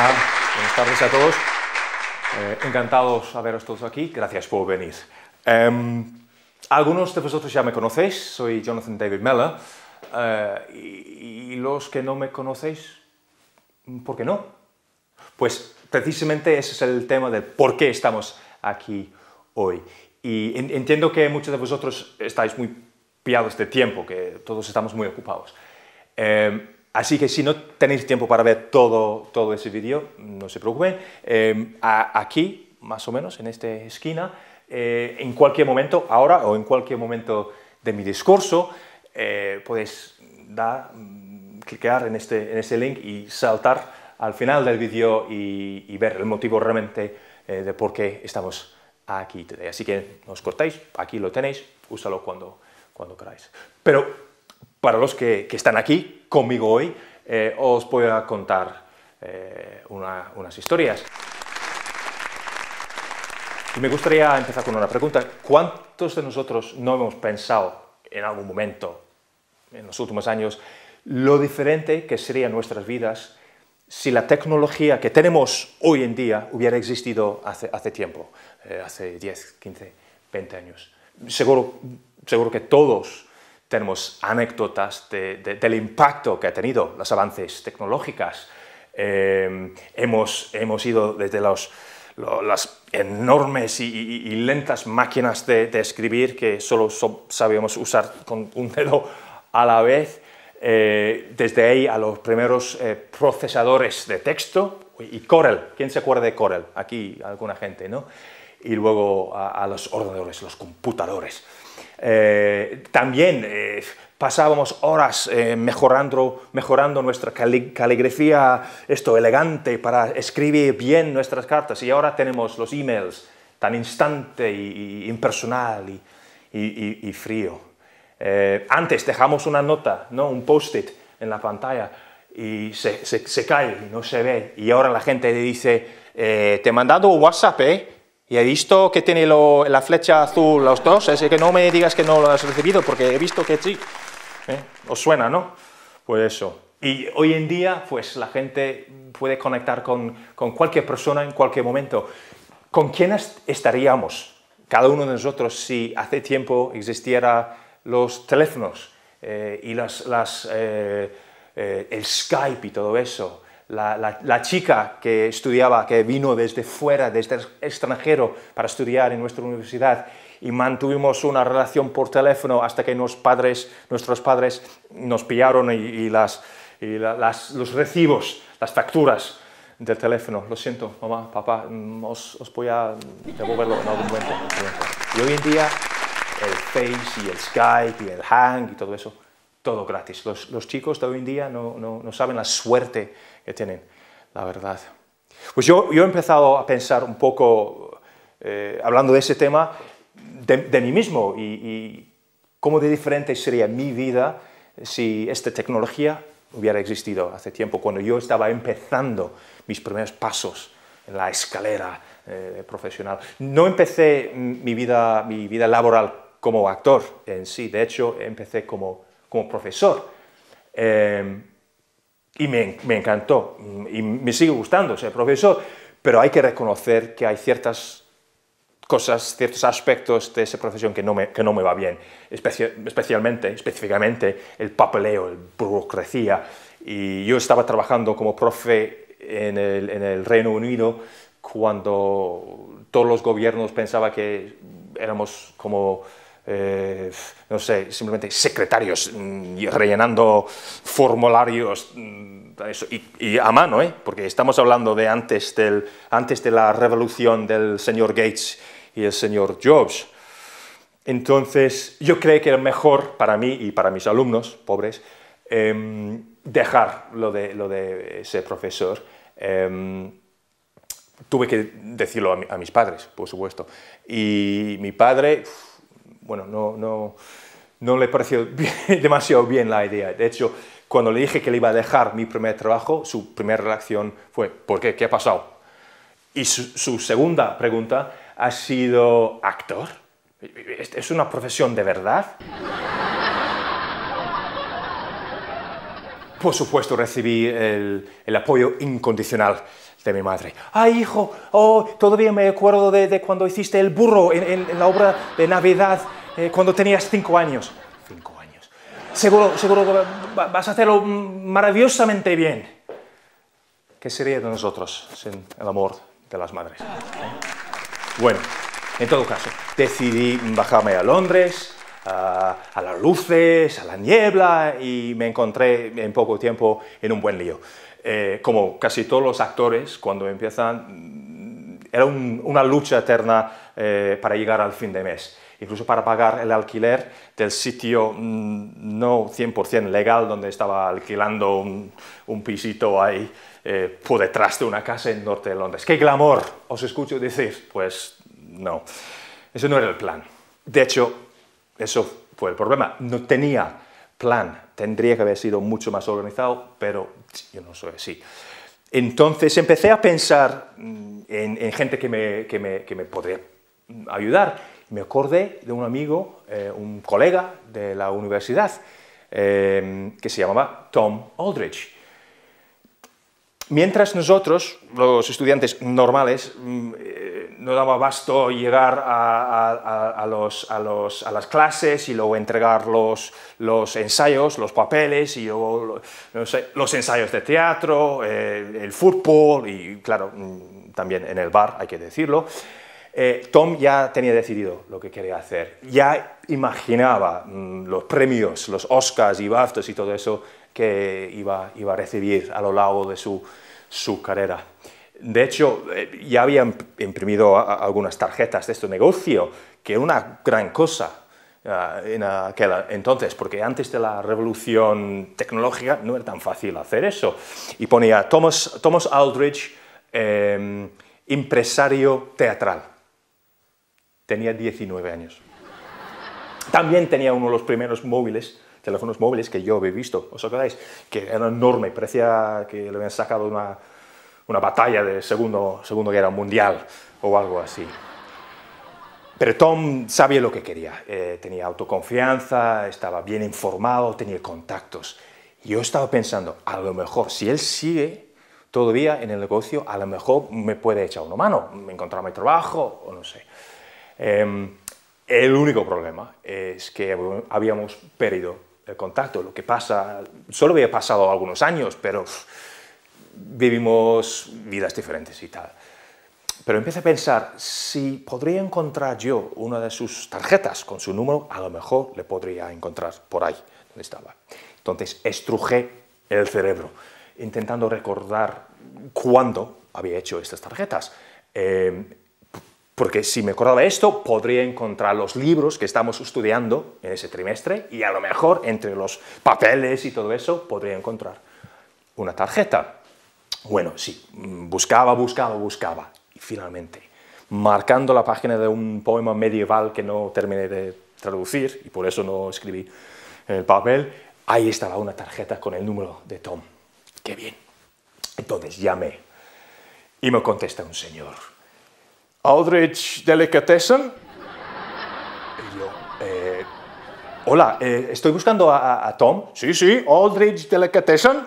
buenas tardes a todos. Eh, encantados de veros todos aquí. Gracias por venir. Em, algunos de vosotros ya me conocéis. Soy Jonathan David Meller. Eh, y, los que no me conocéis, ¿por qué no? Pues precisamente ese es el tema de por qué estamos aquí hoy. Y entiendo que muchos de vosotros estáis muy piados de tiempo, que todos estamos muy ocupados. Em, Así que si no tenéis tiempo para ver todo, todo ese vídeo, no se preocupen. Em, aquí, más o menos, en esta esquina, eh, en cualquier momento, ahora o en cualquier momento de mi discurso, eh, podéis dar, mm, clicar en este, en ese link y saltar al final del vídeo y, ver el motivo realmente eh, de por qué estamos aquí Así que no os cortáis, aquí lo tenéis, úsalo cuando, cuando queráis. Pero para los que, están aquí conmigo hoy, eh, os voy a contar eh, unas historias. Y me gustaría empezar con una pregunta. ¿Cuántos de nosotros no hemos pensado en algún momento, en los últimos años, lo diferente que serían nuestras vidas si la tecnología que tenemos hoy en día hubiera existido hace, tiempo, eh, hace 10, 15, 20 años? Seguro, seguro que todos tenemos anécdotas del impacto que ha tenido los avances tecnológicos. Eh, hemos, hemos ido desde las enormes y, lentas máquinas de, escribir que solo sabíamos usar con un dedo a la vez, eh, desde ahí a los primeros eh, procesadores de texto y Corel. ¿Quién se acuerda de Corel? Aquí alguna gente, ¿no? Y luego a, a los ordenadores, los computadores. Eh, también eh, pasábamos horas eh, mejorando, mejorando nuestra caligrafía, esto elegante, para escribir bien nuestras cartas. Y ahora tenemos los emails tan instante y, impersonal y, frío. antes dejamos una nota, ¿no? un post-it en la pantalla y se, cae y no se ve. Y ahora la gente le dice, te he mandado WhatsApp, ¿eh? Y he visto que tiene la flecha azul los dos, así que no me digas que no lo has recibido, porque he visto que sí. ¿Eh? ¿Os suena, no? Pues eso. Y hoy en día, pues la gente puede conectar con, con cualquier persona en cualquier momento. ¿Con quién estaríamos, cada uno de nosotros, si hace tiempo existieran los teléfonos eh, y las, las eh, el Skype y todo eso? la, chica que estudiaba, que vino desde fuera, desde el extranjero, para estudiar en nuestra universidad y mantuvimos una relación por teléfono hasta que nuestros padres, nuestros padres nos pillaron y, las, los recibos, las facturas del teléfono. Lo siento, mamá, papá, mm, os, os voy a devolverlo en algún momento. Y hoy en día el Face y el Skype y el Hang y todo eso todo gratis. Los, chicos de hoy en día no, no, no, saben la suerte que tienen, la verdad. Pues yo, yo he empezado a pensar un poco, eh, hablando de ese tema, de, mí mismo y, cómo de diferente sería mi vida si esta tecnología hubiera existido hace tiempo, cuando yo estaba empezando mis primeros pasos en la escalera eh, profesional. No empecé mi vida, mi vida laboral como actor en sí, de hecho empecé como como profesor. Em, y me, encantó, y me sigue gustando ser profesor, pero hay que reconocer que hay ciertas cosas, ciertos aspectos de esa profesión que no me, que no me va bien, especialmente, específicamente el papeleo, la burocracia. Y yo estaba trabajando como profe en el, en el Reino Unido cuando todos los gobiernos pensaban que éramos como eh, no sé, simplemente secretarios mm, rellenando formularios mm, y, a mano, ¿eh? porque estamos hablando de antes, del, antes de la revolución del señor Gates y el señor Jobs. Entonces, yo creo que era mejor para mí y para mis alumnos, pobres, em, dejar lo de, lo de ese profesor. Em, tuve que decirlo a, mis padres, por supuesto. Y mi padre bueno, no, le pareció demasiado bien la idea. De hecho, cuando le dije que le iba a dejar mi primer trabajo, su primera reacción fue, ¿por qué? ¿Qué ha pasado? Y su, segunda pregunta ha sido, ¿actor? ¿Es una profesión de verdad? Por supuesto, recibí el, apoyo incondicional de mi madre. ¡Ay, hijo! Oh, todavía me acuerdo de, cuando hiciste el burro en la obra de Navidad eh, cuando tenías cinco años. Cinco años. Seguro, seguro que vas a hacerlo maravillosamente bien. ¿Qué sería de nosotros sin el amor de las madres? Bueno, en todo caso, decidí bajarme a Londres, a, las luces, a la niebla y me encontré en poco tiempo en un buen lío. Eh, como casi todos los actores, cuando empiezan, era una lucha eterna eh, para llegar al fin de mes, incluso para pagar el alquiler del sitio mm, no 100% legal donde estaba alquilando un, pisito ahí eh, por detrás de una casa en el norte de Londres. ¡Qué glamour! Os escucho decir. Pues no, ese no era el plan. De hecho, eso fue el problema. No tenía plan. Tendría que haber sido mucho más organizado, pero yo no soy así. Entonces empecé a pensar mm, en, en gente que me, que me, que me podría ayudar. Me acordé de un amigo, eh, un colega de la universidad, eh, que se llamaba Tom Aldridge. Mientras nosotros, los estudiantes normales, mm, eh, no daba basto llegar a, las clases y luego entregar los, ensayos, los papeles y los ensayos de teatro, el fútbol y, claro, mm, también en el bar, hay que decirlo. Eh, Tom ya tenía decidido lo que quería hacer, ya imaginaba mm, los premios, los Oscars y BAFTAs y todo eso que iba, a recibir a lo largo de su, carrera. De hecho, eh, ya habían imprimido algunas tarjetas de este negocio, que era una gran cosa ah, en aquel entonces, porque antes de la revolución tecnológica no era tan fácil hacer eso. Y ponía Thomas, Aldrich, empresario em, teatral tenía 19 años. También tenía uno de los primeros móviles, teléfonos móviles que yo había visto, ¿os acordáis? Que era enorme, parecía que le habían sacado una, una batalla de segundo, segundo Guerra Mundial o algo así. Pero Tom sabía lo que quería, eh, tenía autoconfianza, estaba bien informado, tenía contactos. Y yo estaba pensando, a lo mejor, si él sigue todavía en el negocio, a lo mejor me puede echar una mano, encontrarme trabajo o no sé. Em, el único problema es que habíamos perdido el contacto. Lo que pasa, solo había pasado algunos años, pero vivimos vidas diferentes y tal. Pero empecé a pensar, si podría encontrar yo una de sus tarjetas con su número, a lo mejor le podría encontrar por ahí donde estaba. Entonces estrujé el cerebro, intentando recordar cuándo había hecho estas tarjetas. Em, porque si me acordaba esto, podría encontrar los libros que estamos estudiando en ese trimestre y a lo mejor entre los papeles y todo eso podría encontrar una tarjeta. Bueno, sí, buscaba, buscaba, buscaba y finalmente, marcando la página de un poema medieval que no terminé de traducir y por eso no escribí en el papel, ahí estaba una tarjeta con el número de Tom. ¡Qué bien! Entonces llamé y me contesta un señor Aldrich Delicatessen. Eh, hola, eh, estoy buscando a, Tom. Sí, sí, Aldrich Delicatessen.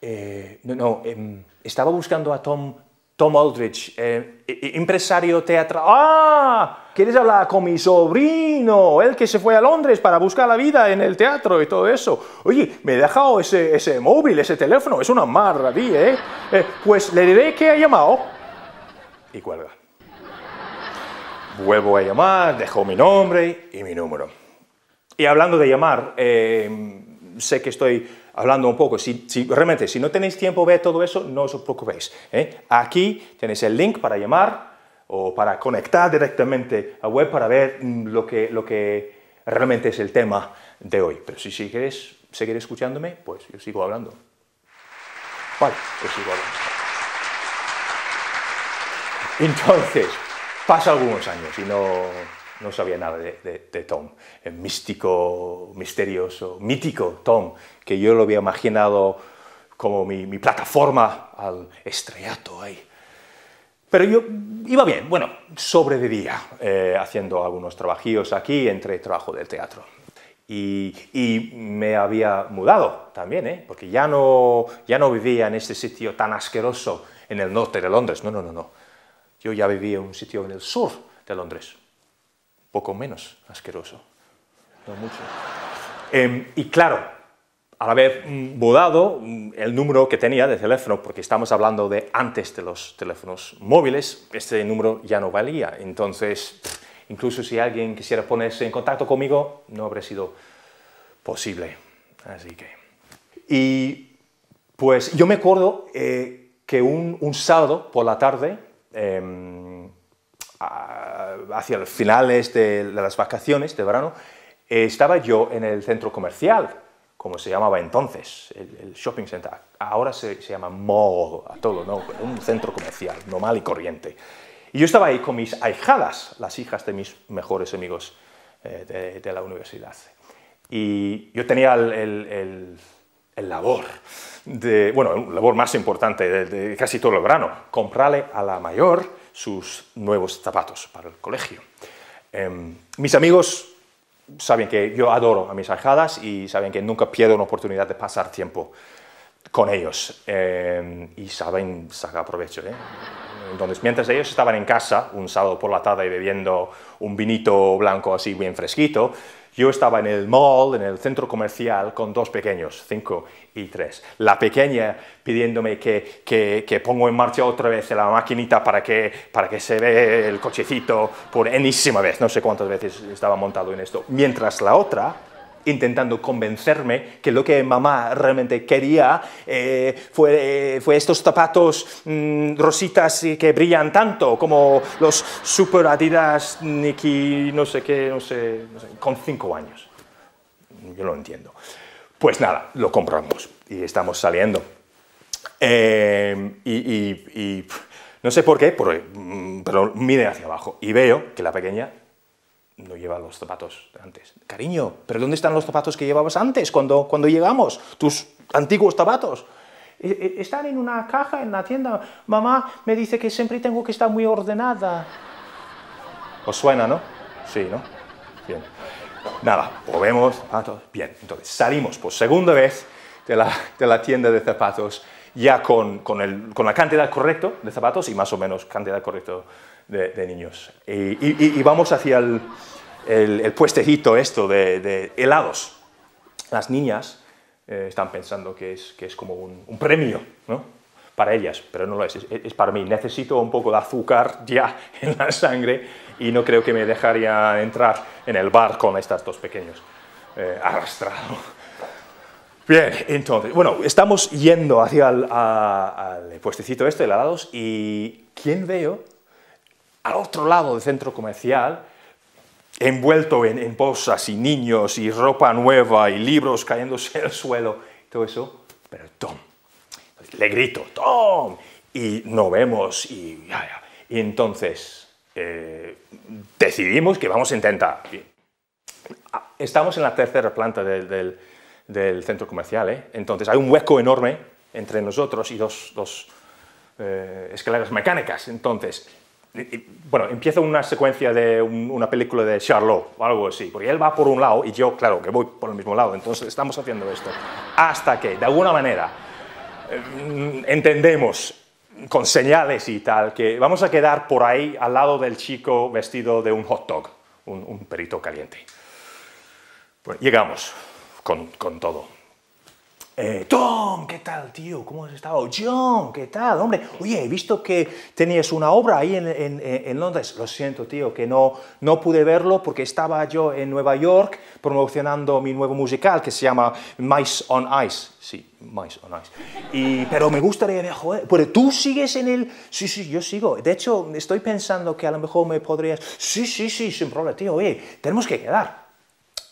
Eh, no, no em, estaba buscando a Tom, Tom Aldrich, e, e, empresario teatral. ¡Ah! ¿Quieres hablar con mi sobrino? El que se fue a Londres para buscar la vida en el teatro y todo eso. Oye, me he dejado ese, ese móvil, ese teléfono, es una maravilla, ¿eh? Pues le diré que ha llamado y cuelga. Vuelvo a llamar, dejo mi nombre y mi número. Y hablando de llamar, eh, sé que estoy hablando un poco. Si, realmente, si no tenéis tiempo de ver todo eso, no os preocupéis. ¿eh? Aquí tenéis el link para llamar o para conectar directamente a web para ver mm, lo que, lo que realmente es el tema de hoy. Pero si, si queréis seguir escuchándome, pues yo sigo hablando. Vale, yo sigo hablando. Entonces, pasa algunos años y no, no sabía nada de, Tom, el místico, misterioso, mítico Tom, que yo lo había imaginado como mi, plataforma al estrellato ahí. Pero yo iba bien, bueno, sobrevivía eh, haciendo algunos trabajillos aquí entre trabajo del teatro. Y, me había mudado también, ¿eh? porque ya no, ya no vivía en este sitio tan asqueroso en el norte de Londres, no, no, no, no yo ya vivía en un sitio en el sur de Londres, poco menos asqueroso, no mucho. Em, y claro, al haber mudado mm, mm, el número que tenía de teléfono, porque estamos hablando de antes de los teléfonos móviles, este número ya no valía. Entonces, incluso si alguien quisiera ponerse en contacto conmigo, no habría sido posible. Así que... Y pues yo me acuerdo eh, que un sábado por la tarde Em, hacia los finales este de las vacaciones de verano, eh, estaba yo en el centro comercial, como se llamaba entonces, el, shopping center. Ahora se, llama mall, a todo, ¿no? Un centro comercial normal y corriente. Y yo estaba ahí con mis ahijadas, las hijas de mis mejores amigos eh, de, la universidad. Y yo tenía el el labor, de, bueno, labor más importante de, casi todo el verano, comprarle a la mayor sus nuevos zapatos para el colegio. Em, mis amigos saben que yo adoro a mis ahijadas y saben que nunca pierdo una oportunidad de pasar tiempo con ellos em, y saben sacar provecho. ¿eh? Entonces, mientras ellos estaban en casa un sábado por la tarde bebiendo un vinito blanco así bien fresquito, yo estaba en el mall, en el centro comercial, con dos pequeños, cinco y tres. La pequeña pidiéndome que, que, que pongo en marcha otra vez la maquinita para que, para que se ve el cochecito por enísima vez, no sé cuántas veces estaba montado en esto. Mientras la otra intentando convencerme que lo que mamá realmente quería eh, fue, eh, fue, estos zapatos mm, rositas eh, que brillan tanto, como los Super Adidas Nike, no sé qué, no sé, con cinco años. Yo lo entiendo. Pues nada, lo compramos y estamos saliendo. Em, y, no sé por qué, pero, mm, pero mire hacia abajo y veo que la pequeña no lleva los zapatos de antes. Cariño, ¿pero dónde están los zapatos que llevabas antes cuando, cuando llegamos? Tus antiguos zapatos. E, e, están en una caja en la tienda. Mamá me dice que siempre tengo que estar muy ordenada. ¿Os suena, no? Sí, ¿no? Bien. Nada, volvemos, ah, Bien, entonces salimos por segunda vez de la, de la tienda de zapatos ya con, con, el, con la cantidad correcta de zapatos y más o menos cantidad correcta de, niños. Y, vamos hacia el, puestecito esto de, helados. Las niñas eh, están pensando que es, que es como un, premio, ¿no? para ellas, pero no lo es, es, para mí. Necesito un poco de azúcar ya en la sangre y no creo que me dejaría entrar en el bar con estas dos pequeños eh, arrastrado. Bien, entonces, bueno, estamos yendo hacia el, al puestecito este de helados y ¿quién veo? al otro lado del centro comercial, envuelto en, en bolsas y niños y ropa nueva y libros cayéndose al suelo, todo eso, pero Tom, le grito, Tom, y no vemos, y, y entonces eh, decidimos que vamos a intentar. Ah, estamos en la tercera planta del, centro comercial, ¿eh? entonces hay un hueco enorme entre nosotros y dos, eh, escaleras mecánicas, entonces bueno, empieza una secuencia de una película de Charlot o algo así, porque él va por un lado y yo, claro, que voy por el mismo lado, entonces estamos haciendo esto. Hasta que, de alguna manera, mm, entendemos con señales y tal que vamos a quedar por ahí al lado del chico vestido de un hot dog, un, perito caliente. llegamos con todo. Tom, eh, ¿qué tal, tío? ¿Cómo has estado? John, ¿qué tal? Hombre, oye, he visto que tenías una obra ahí en, Londres. Lo siento, tío, que no, no pude verlo porque estaba yo en Nueva York promocionando mi nuevo musical que se llama Mice on Ice. Sí, Mice on Ice. Y, pero me gustaría, joder, pero tú sigues en el... Sí, sí, yo sigo. De hecho, estoy pensando que a lo mejor me podrías... Sí, sí, sí, sin problema, tío. Oye, tenemos que quedar.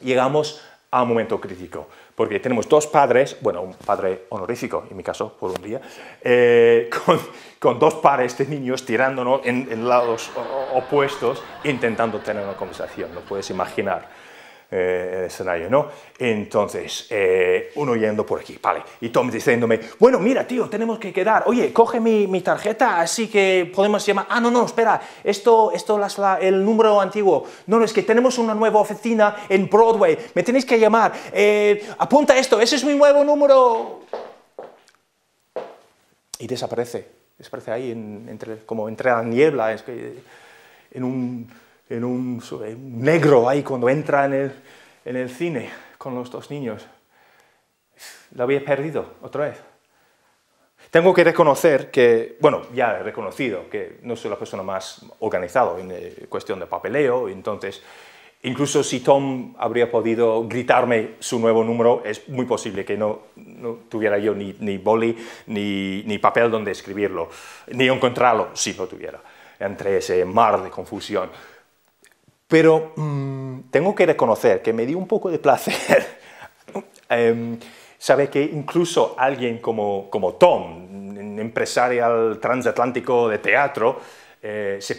Llegamos a un momento crítico, porque tenemos dos padres, bueno, un padre honorífico, en mi caso, por un día, eh, con, dos pares de niños tirándonos en, en lados opuestos, intentando tener una conversación, lo puedes imaginar eh, escenario, ¿no? Entonces, eh, uno yendo por aquí, vale, y Tom diciéndome, bueno, mira, tío, tenemos que quedar, oye, coge mi, mi tarjeta, así que podemos llamar, ah, no, no, espera, esto, esto es el número antiguo, no, no, es que tenemos una nueva oficina en Broadway, me tenéis que llamar, eh, apunta esto, ese es mi nuevo número. Y desaparece, desaparece ahí, entre, como entre la niebla, es que, en un en un negro ahí cuando entra en el, en el cine con los dos niños. La había perdido otra vez. Tengo que reconocer que, bueno, ya he reconocido que no soy la persona más organizada en eh, cuestión de papeleo, entonces incluso si Tom habría podido gritarme su nuevo número, es muy posible que no, tuviera yo ni, ni boli, ni, ni, papel donde escribirlo, ni encontrarlo si lo tuviera, entre ese mar de confusión. Pero mm, tengo que reconocer que me dio un poco de placer em, saber que incluso alguien como, como Tom, un empresario transatlántico de teatro, eh, se,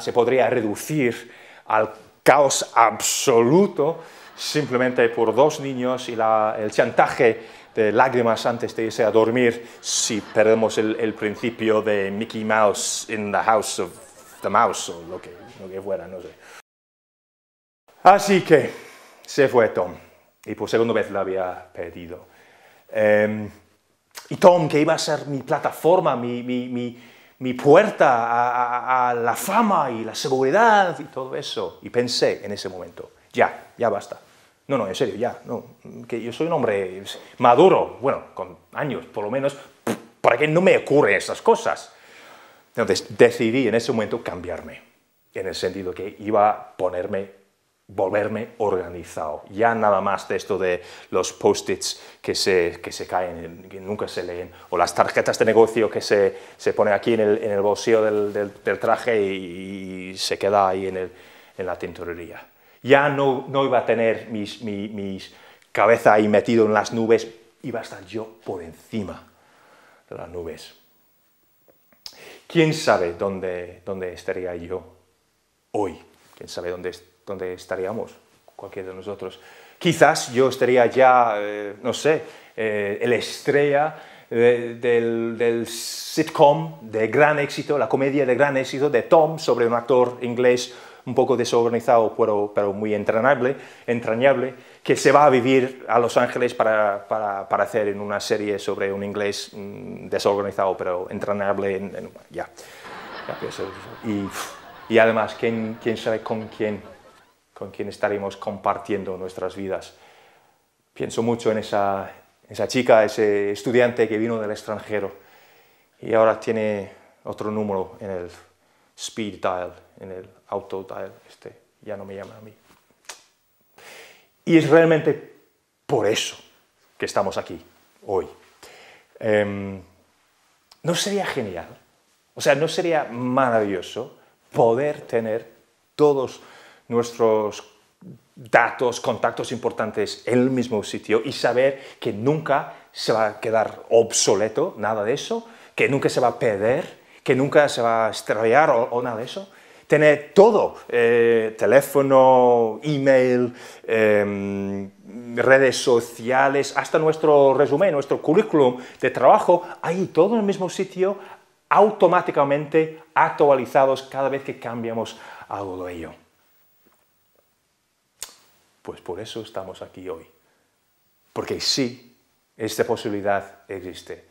se podría reducir al caos absoluto simplemente por dos niños y el chantaje de lágrimas antes de irse a dormir si perdemos el, el principio de Mickey Mouse in the House of the Mouse o lo que, lo que fuera, no sé. Así que se fue Tom, y por segunda vez la había pedido. Em, y Tom, que iba a ser mi plataforma, mi, puerta a, la fama y la seguridad y todo eso. Y pensé en ese momento, ya, ya basta. No, no, en serio, ya, no, que yo soy un hombre maduro, bueno, con años por lo menos, para que no me ocurren esas cosas. Entonces decidí en ese momento cambiarme, en el sentido que iba a ponerme volverme organizado. Ya nada más de esto de los post-its que se, que se caen, que nunca se leen, o las tarjetas de negocio que se, se ponen aquí en el, en el bolsillo del, del, traje y, se queda ahí en, el, en la tintorería. Ya no, no, iba a tener mis, mi cabeza ahí metido en las nubes, iba a estar yo por encima de las nubes. ¿Quién sabe dónde, dónde estaría yo hoy? ¿Quién sabe dónde estaría? donde estaríamos cualquiera de nosotros. Quizás yo estaría ya, no sé, eh, el estrella del, del, sitcom de gran éxito, la comedia de gran éxito de Tom sobre un actor inglés un poco desorganizado, pero, pero muy entrenable, entrañable, que se va a vivir a Los Ángeles para, para, para hacer en una serie sobre un inglés desorganizado, pero entrañable, en, ya, y, y, además, ¿quién, ¿quién sabe con quién? con quien estaremos compartiendo nuestras vidas. Pienso mucho en esa, chica, ese estudiante que vino del extranjero y ahora tiene otro número en el speed dial, en el auto dial, este ya no me llama a mí. Y es realmente por eso que estamos aquí hoy. Em, ¿No sería genial? O sea, ¿no sería maravilloso poder tener todos nuestros datos, contactos importantes en el mismo sitio y saber que nunca se va a quedar obsoleto, nada de eso, que nunca se va a perder, que nunca se va a estrellar o, nada de eso. Tener todo, eh, teléfono, email, eh, redes sociales, hasta nuestro resumen, nuestro currículum de trabajo, ahí todo en el mismo sitio, automáticamente actualizados cada vez que cambiamos algo de ello. Pues por eso estamos aquí hoy. Porque sí, esta posibilidad existe.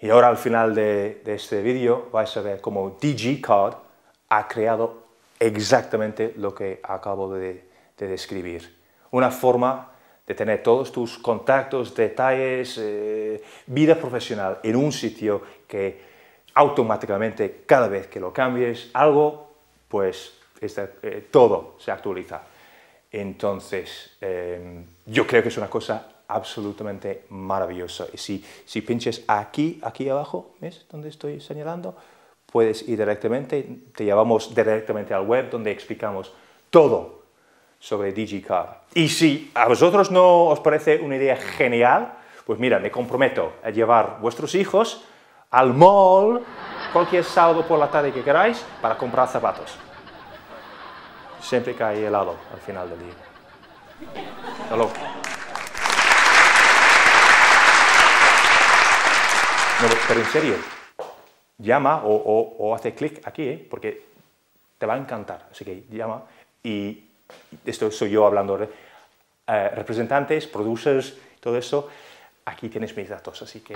Y ahora al final de, este vídeo vais a ver cómo Card ha creado exactamente lo que acabo de, describir. Una forma de tener todos tus contactos, detalles, eh, vida profesional en un sitio que automáticamente cada vez que lo cambies algo, pues este, eh, todo se actualiza. Entonces, em, yo creo que es una cosa absolutamente maravillosa. Y si, si pinches aquí, aquí abajo, ¿ves donde estoy señalando? Puedes ir directamente, te llevamos directamente al web donde explicamos todo sobre DigiCar. Y si a vosotros no os parece una idea genial, pues mira, me comprometo a llevar vuestros hijos al mall cualquier sábado por la tarde que queráis para comprar zapatos siempre cae helado al final del día. pero en serio, llama o, hace clic aquí, eh, porque te va a encantar. Así que llama y esto soy yo hablando de eh, representantes, producers, todo eso. Aquí tienes mis datos, así que...